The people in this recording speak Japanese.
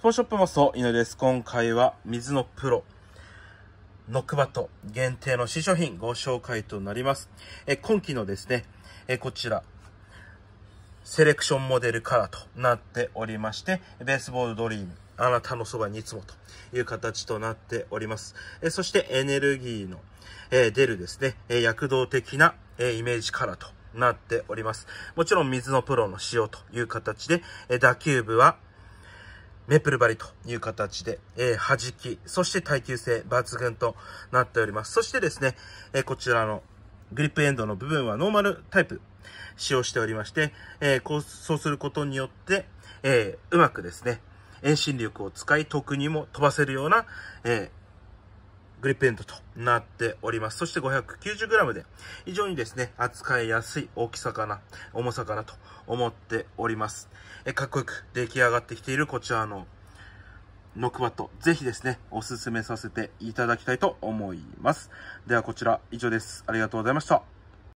スポーショップもそう、犬です。今回は、水のプロ、ノックバット限定の新商品ご紹介となります。え今期のですね、えこちら、セレクションモデルカラーとなっておりまして、ベースボールドリーム、あなたのそばにいつもという形となっております。えそしてエネルギーの、え出るですね、え躍動的な、えイメージカラーとなっております。もちろん水のプロの仕様という形で、え打球部はメープルバリという形で、えー、弾き、そして耐久性抜群となっております。そしてですね、えー、こちらのグリップエンドの部分はノーマルタイプ使用しておりまして、えー、こう、そうすることによって、えー、うまくですね、遠心力を使い、特にも飛ばせるような、えー、グリップエンドとなっております。そして 590g で非常にですね、扱いやすい大きさかな、重さかなと思っております。えかっこよく出来上がってきているこちらのノクワット、ぜひですね、おすすめさせていただきたいと思います。ではこちら以上です。ありがとうございました。